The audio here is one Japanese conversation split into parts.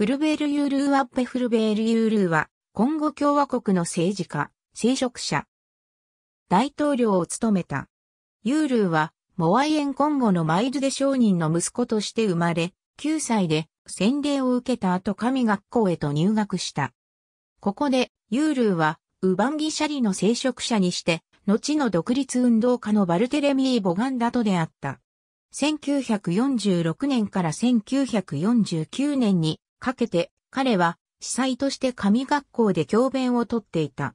フルベール・ユールー・アッペ・フルベール・ユールーは、コンゴ共和国の政治家、聖職者。大統領を務めた。ユールーは、モワイエン・コンゴのマイルデ商人の息子として生まれ、9歳で洗礼を受けた後神学校へと入学した。ここで、ユールーは、ウバンギシャリの聖職者にして、後の独立運動家のバルテレミー・ボガンダと出会った。1946年から1949年にかけて、彼は、司祭として神学校で教鞭をとっていた。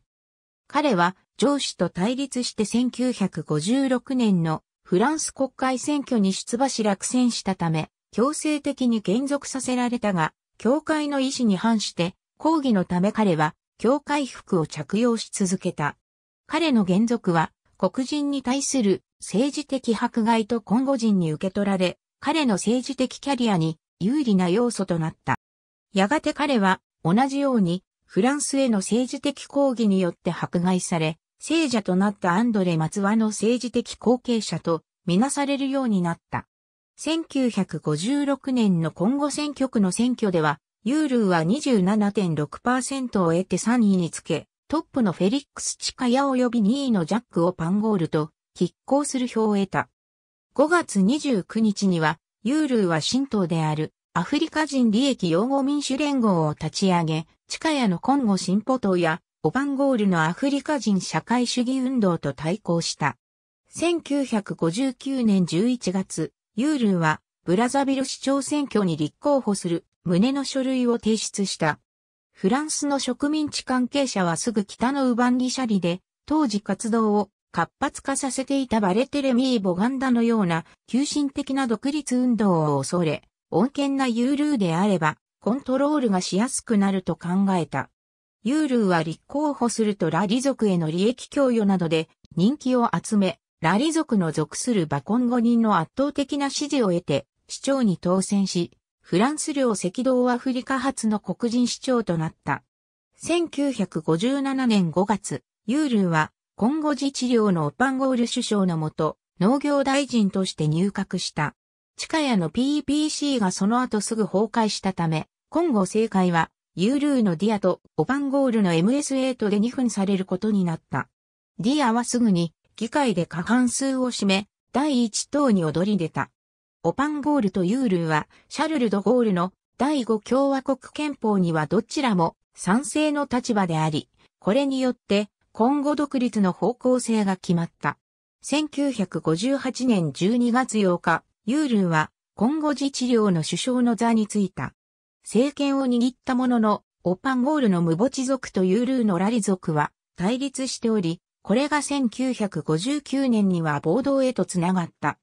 彼は、上司と対立して1956年のフランス国会選挙に出馬し落選したため、強制的に減属させられたが、教会の意思に反して、抗議のため彼は、教会服を着用し続けた。彼の原属は、黒人に対する政治的迫害と今後人に受け取られ、彼の政治的キャリアに有利な要素となった。やがて彼は同じようにフランスへの政治的抗議によって迫害され、聖者となったアンドレ・マツワの政治的後継者とみなされるようになった。1956年の今後選挙区の選挙では、ユールーは27.6%を得て3位につけ、トップのフェリックス・チカヤ及び2位のジャック・オ・パンゴールと、拮抗する票を得た。5月29日には、ユールーは新党であるアフリカ人利益擁護民主連合を立ち上げ、地下屋のコンゴ進歩党やオバンゴールのアフリカ人社会主義運動と対抗した。1959年11月、ユールはブラザビル市長選挙に立候補する旨の書類を提出した。フランスの植民地関係者はすぐ北のウバンリシャリで、当時活動を活発化させていたバレテレミー・ボガンダのような急進的な独立運動を恐れ、穏健なユールーであれば、コントロールがしやすくなると考えた。ユールーは立候補するとラリ族への利益供与などで人気を集め、ラリ族の属するバコン5人の圧倒的な支持を得て、市長に当選し、フランス領赤道アフリカ発の黒人市長となった。1957年5月、ユールーは、今後自治領のオパンゴール首相のもと、農業大臣として入閣した。地下屋の PPC がその後すぐ崩壊したため、今後正解は、ユールーのディアとオパンゴールの MS8 で2分されることになった。ディアはすぐに議会で過半数を占め、第1党に躍り出た。オパンゴールとユールーは、シャルル・ド・ゴールの第5共和国憲法にはどちらも賛成の立場であり、これによって今後独立の方向性が決まった。1958年12月8日、ユールは、今後自治領の首相の座についた。政権を握ったものの、オパンゴールの無墓地族とユールーのラリ族は対立しており、これが1959年には暴動へとつながった。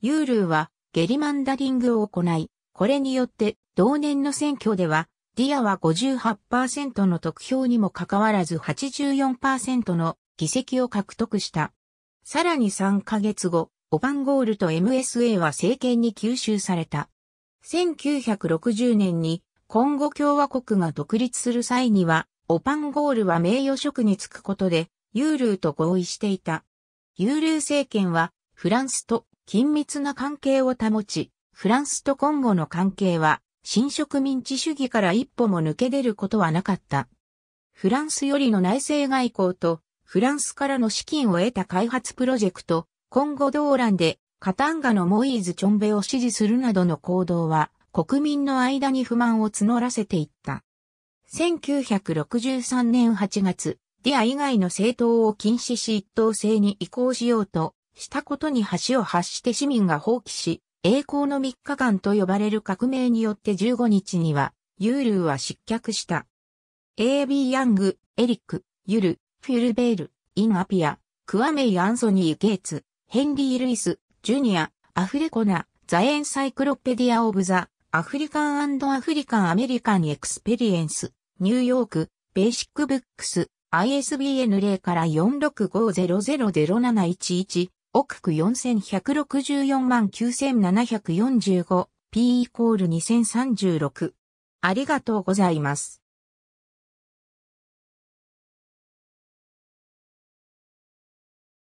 ユールーはゲリマンダリングを行い、これによって同年の選挙では、ディアは58%の得票にもかかわらず84%の議席を獲得した。さらに3ヶ月後、オパンゴールと MSA は政権に吸収された。1960年にコンゴ共和国が独立する際には、オパンゴールは名誉職に就くことで、ユールーと合意していた。ユールー政権は、フランスと緊密な関係を保ち、フランスとコンゴの関係は、新植民地主義から一歩も抜け出ることはなかった。フランスよりの内政外交と、フランスからの資金を得た開発プロジェクト、今後動乱でカタンガのモイーズ・チョンベを支持するなどの行動は国民の間に不満を募らせていった。1963年8月、ディア以外の政党を禁止し一党制に移行しようとしたことに橋を発して市民が放棄し、栄光の3日間と呼ばれる革命によって15日には、ユールは失脚した。A.B. ヤング、エリック、ユル、フィルベール、イン・アピア、クアメイ・アンソニー・ゲイツ、ヘンリー・ルイス、ジュニア、アフレコナ、ザ・エンサイクロペディア・オブ・ザ・アフリカンアフリカン・アメリカン・エクスペリエンス、ニューヨーク、ベーシック・ブックス、ISBN 0から46500711、億区41649,745、P イコール2036。ありがとうございます。